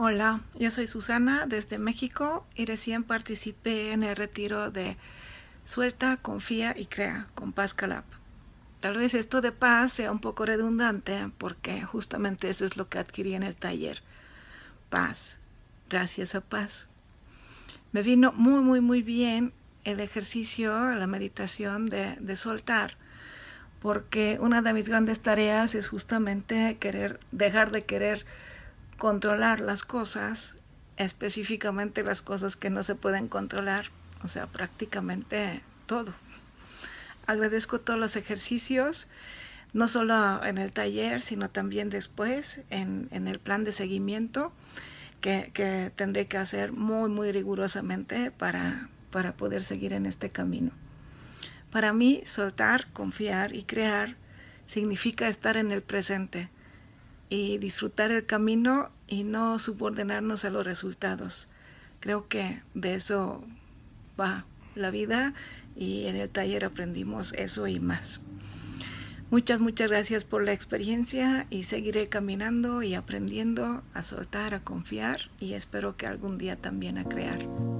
Hola, yo soy Susana desde México y recién participé en el retiro de Suelta, Confía y Crea con Paz Calab. Tal vez esto de paz sea un poco redundante porque justamente eso es lo que adquirí en el taller. Paz, gracias a paz. Me vino muy, muy, muy bien el ejercicio, la meditación de, de soltar porque una de mis grandes tareas es justamente querer dejar de querer controlar las cosas, específicamente las cosas que no se pueden controlar, o sea, prácticamente todo. Agradezco todos los ejercicios, no solo en el taller, sino también después en, el plan de seguimiento que, que, tendré que hacer muy, muy rigurosamente para, para poder seguir en este camino. Para mí, soltar, confiar y crear significa estar en el presente y disfrutar el camino y no subordinarnos a los resultados. Creo que de eso va la vida y en el taller aprendimos eso y más. Muchas, muchas gracias por la experiencia y seguiré caminando y aprendiendo a soltar, a confiar y espero que algún día también a crear.